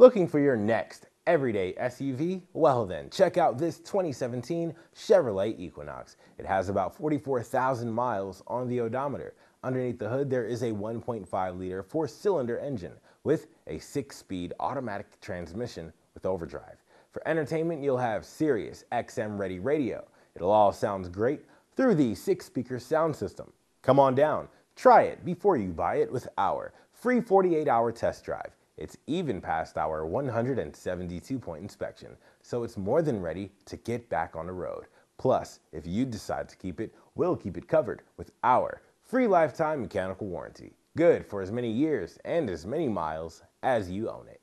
Looking for your next everyday SUV? Well then, check out this 2017 Chevrolet Equinox. It has about 44,000 miles on the odometer. Underneath the hood, there is a 1.5 liter four cylinder engine with a six speed automatic transmission with overdrive. For entertainment, you'll have Sirius XM Ready Radio. It'll all sound great through the six speaker sound system. Come on down, try it before you buy it with our free 48 hour test drive. It's even passed our 172 point inspection, so it's more than ready to get back on the road. Plus, if you decide to keep it, we'll keep it covered with our free lifetime mechanical warranty. Good for as many years and as many miles as you own it.